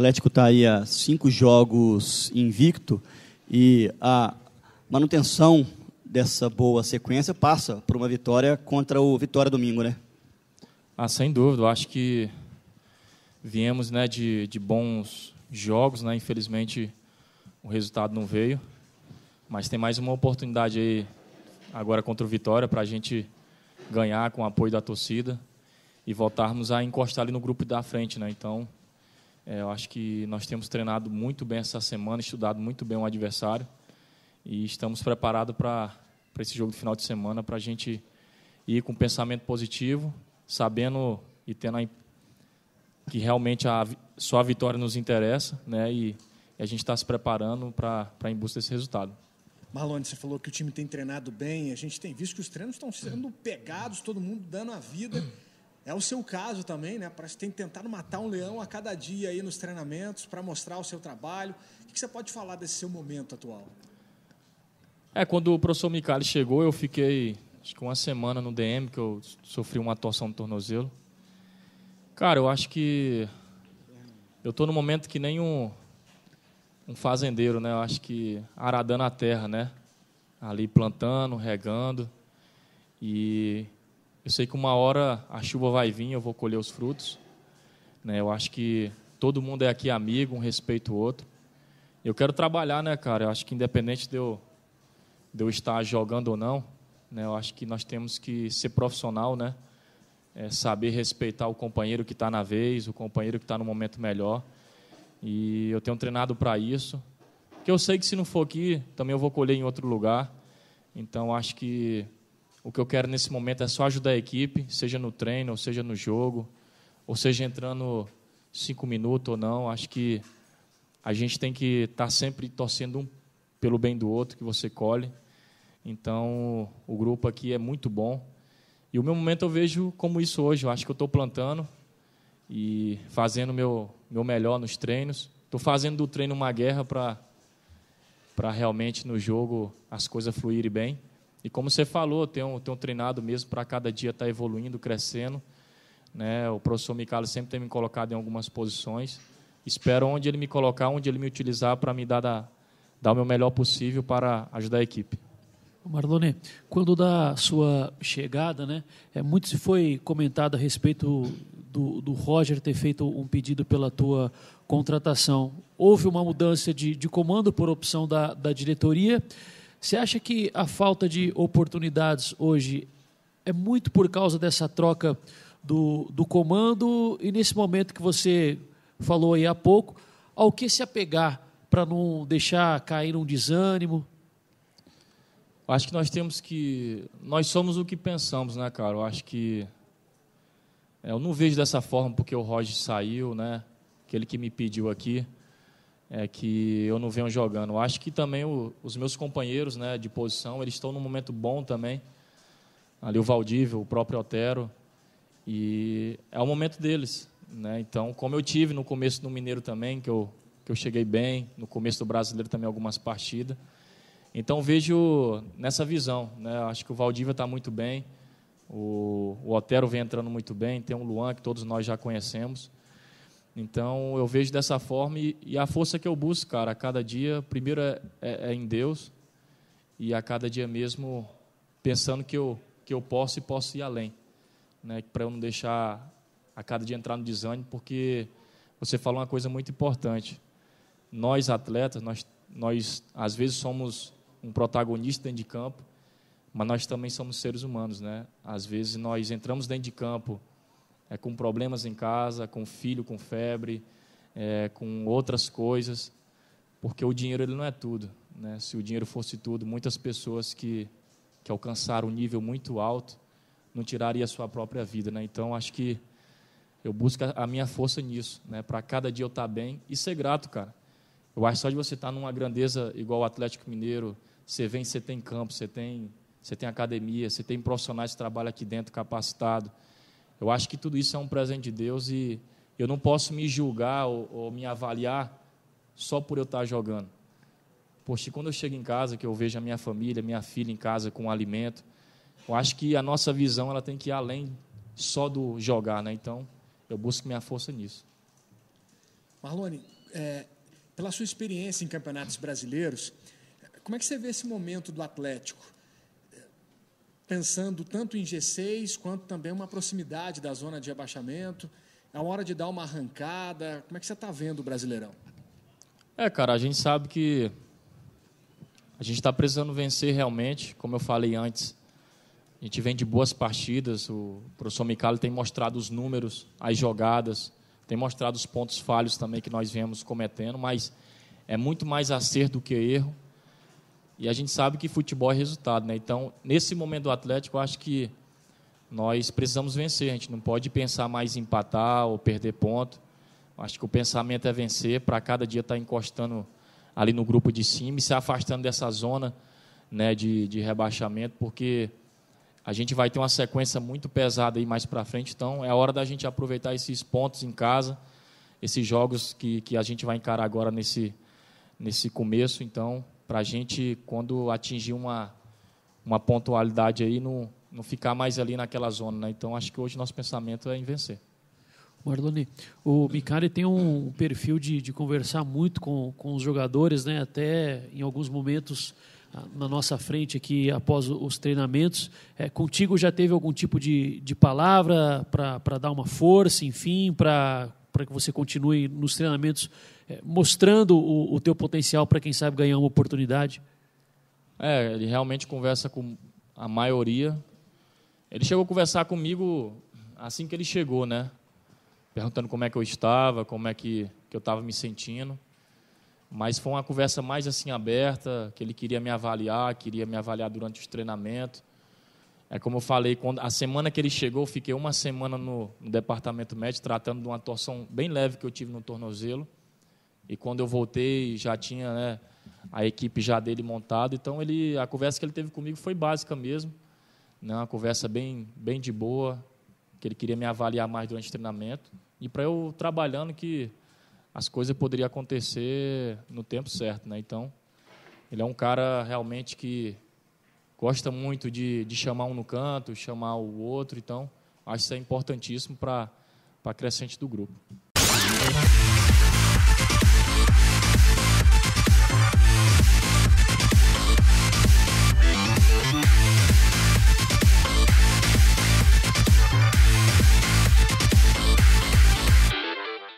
Atlético está aí a cinco jogos invicto e a manutenção dessa boa sequência passa por uma vitória contra o Vitória domingo, né? Ah, sem dúvida. Eu acho que viemos né, de, de bons jogos, né? Infelizmente o resultado não veio, mas tem mais uma oportunidade aí agora contra o Vitória para a gente ganhar com o apoio da torcida e voltarmos a encostar ali no grupo da frente, né? Então é, eu acho que nós temos treinado muito bem essa semana, estudado muito bem o adversário e estamos preparados para esse jogo de final de semana para a gente ir com pensamento positivo, sabendo e tendo a, que realmente a, só a vitória nos interessa, né? E, e a gente está se preparando para em busca desse resultado. Marlon, você falou que o time tem treinado bem, a gente tem visto que os treinos estão sendo pegados, todo mundo dando a vida. É o seu caso também, né? Parece que tem tentado matar um leão a cada dia aí nos treinamentos para mostrar o seu trabalho. O que você pode falar desse seu momento atual? É, quando o professor Micali chegou, eu fiquei acho que uma semana no DM, que eu sofri uma torção no tornozelo. Cara, eu acho que eu estou no momento que nem um, um fazendeiro, né? Eu acho que aradando a terra, né? Ali plantando, regando. E eu sei que uma hora a chuva vai vir, eu vou colher os frutos. Né? Eu acho que todo mundo é aqui amigo, um respeita o outro. Eu quero trabalhar, né, cara? Eu acho que independente de eu, de eu estar jogando ou não, né, eu acho que nós temos que ser profissional, né? É saber respeitar o companheiro que está na vez, o companheiro que está no momento melhor. E eu tenho treinado para isso. Porque eu sei que se não for aqui, também eu vou colher em outro lugar. Então acho que o que eu quero nesse momento é só ajudar a equipe, seja no treino, ou seja no jogo, ou seja entrando cinco minutos ou não. Acho que a gente tem que estar tá sempre torcendo um pelo bem do outro que você colhe. Então, o grupo aqui é muito bom. E o meu momento eu vejo como isso hoje. Eu acho que eu estou plantando e fazendo meu meu melhor nos treinos. Estou fazendo do treino uma guerra para para realmente no jogo as coisas fluírem bem. E como você falou, tem um, um treinado mesmo para cada dia estar tá evoluindo, crescendo. Né? O professor Micalo sempre tem me colocado em algumas posições. Espero onde ele me colocar, onde ele me utilizar para me dar, da, dar o meu melhor possível para ajudar a equipe. Marlone, quando da sua chegada, né, é, muito se foi comentado a respeito do, do Roger ter feito um pedido pela tua contratação. Houve uma mudança de, de comando por opção da, da diretoria. Você acha que a falta de oportunidades hoje é muito por causa dessa troca do, do comando e nesse momento que você falou aí há pouco, ao que se apegar para não deixar cair um desânimo? acho que nós temos que. Nós somos o que pensamos, né, cara? Eu acho que. É, eu não vejo dessa forma porque o Roger saiu, né? Aquele que me pediu aqui é, que eu não venho jogando. Acho que também o, os meus companheiros né, de posição, eles estão num momento bom também. Ali o Valdívio, o próprio Otero. E é o momento deles. Né? Então, como eu tive no começo do Mineiro também, que eu, que eu cheguei bem, no começo do Brasileiro também algumas partidas. Então, vejo nessa visão. Né? Acho que o Valdívia está muito bem. O, o Otero vem entrando muito bem. Tem o Luan, que todos nós já conhecemos. Então, eu vejo dessa forma e, e, a força que eu busco, cara, a cada dia, primeiro é, é, é, em Deus e a cada dia mesmo pensando que eu, que eu posso e posso ir além, né? Para eu não deixar a cada dia entrar no desânimo, porque você falou uma coisa muito importante. Nós atletas, nós, nós às vezes somos um protagonista dentro de campo, mas nós também somos seres humanos, né? Às vezes nós entramos dentro de campo é, com problemas em casa, com filho com febre, é, com outras coisas, porque o dinheiro ele não é tudo. Né? Se o dinheiro fosse tudo, muitas pessoas que, que alcançaram um nível muito alto não tirariam a sua própria vida. Né? Então, acho que eu busco a minha força nisso, né? para cada dia eu estar tá bem e ser grato, cara. Eu acho só de você estar tá numa grandeza igual o Atlético Mineiro, você vem, você tem campo, você tem, você tem academia, você tem profissionais que trabalham aqui dentro capacitado, eu acho que tudo isso é um presente de Deus e eu não posso me julgar ou, ou me avaliar só por eu estar jogando. Poxa, quando eu chego em casa, que eu vejo a minha família, minha filha em casa com alimento, eu acho que a nossa visão ela tem que ir além só do jogar, né? Então, eu busco minha força nisso. Marlone, é, pela sua experiência em campeonatos brasileiros, como é que você vê esse momento do Atlético? pensando tanto em G6 quanto também uma proximidade da zona de abaixamento. É uma hora de dar uma arrancada. Como é que você está vendo o Brasileirão? É, cara, a gente sabe que a gente está precisando vencer realmente, como eu falei antes. A gente vem de boas partidas, o professor Micali tem mostrado os números, as jogadas, tem mostrado os pontos falhos também que nós viemos cometendo, mas é muito mais acerto do que erro. E a gente sabe que futebol é resultado, né? Então, nesse momento do Atlético, eu acho que nós precisamos vencer. A gente não pode pensar mais em empatar ou perder ponto. Acho que o pensamento é vencer para cada dia estar tá encostando ali no grupo de cima e se afastando dessa zona né, de, de rebaixamento, porque a gente vai ter uma sequência muito pesada aí mais para frente. Então, é hora da gente aproveitar esses pontos em casa, esses jogos que, que a gente vai encarar agora nesse, nesse começo. Então, para a gente, quando atingir uma, uma pontualidade aí, não, não ficar mais ali naquela zona. Né? Então, acho que hoje nosso pensamento é em vencer. Marloni, o Micari tem um perfil de, de conversar muito com, com os jogadores, né? até em alguns momentos ah, na nossa frente aqui após os treinamentos. É, contigo já teve algum tipo de, de palavra para dar uma força, enfim, para que você continue nos treinamentos é, mostrando o, o teu potencial para quem sabe ganhar uma oportunidade? É, ele realmente conversa com a maioria. Ele chegou a conversar comigo assim que ele chegou, né? Perguntando como é que eu estava, como é que, que eu estava me sentindo. Mas foi uma conversa mais assim aberta, que ele queria me avaliar, queria me avaliar durante os treinamentos. É como eu falei, quando, a semana que ele chegou, eu fiquei uma semana no, no departamento médico tratando de uma torção bem leve que eu tive no tornozelo. E quando eu voltei, já tinha né, a equipe já dele montada. Então, ele, a conversa que ele teve comigo foi básica mesmo. Né, uma conversa bem, bem de boa, que ele queria me avaliar mais durante o treinamento. E para eu trabalhando que as coisas poderiam acontecer no tempo certo. Né? Então, ele é um cara realmente que gosta muito de, de chamar um no canto, chamar o outro. Então, acho que isso é importantíssimo para a crescente do grupo.